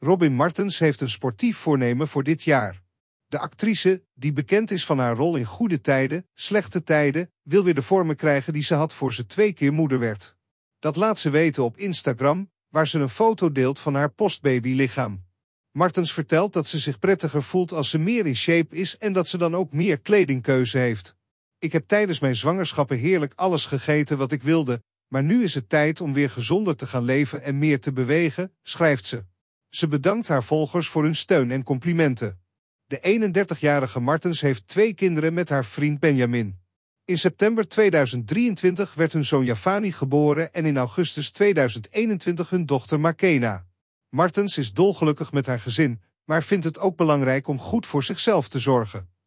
Robin Martens heeft een sportief voornemen voor dit jaar. De actrice, die bekend is van haar rol in goede tijden, slechte tijden, wil weer de vormen krijgen die ze had voor ze twee keer moeder werd. Dat laat ze weten op Instagram, waar ze een foto deelt van haar postbabylichaam. Martens vertelt dat ze zich prettiger voelt als ze meer in shape is en dat ze dan ook meer kledingkeuze heeft. Ik heb tijdens mijn zwangerschappen heerlijk alles gegeten wat ik wilde, maar nu is het tijd om weer gezonder te gaan leven en meer te bewegen, schrijft ze. Ze bedankt haar volgers voor hun steun en complimenten. De 31-jarige Martens heeft twee kinderen met haar vriend Benjamin. In september 2023 werd hun zoon Yafani geboren en in augustus 2021 hun dochter Makena. Martens is dolgelukkig met haar gezin, maar vindt het ook belangrijk om goed voor zichzelf te zorgen.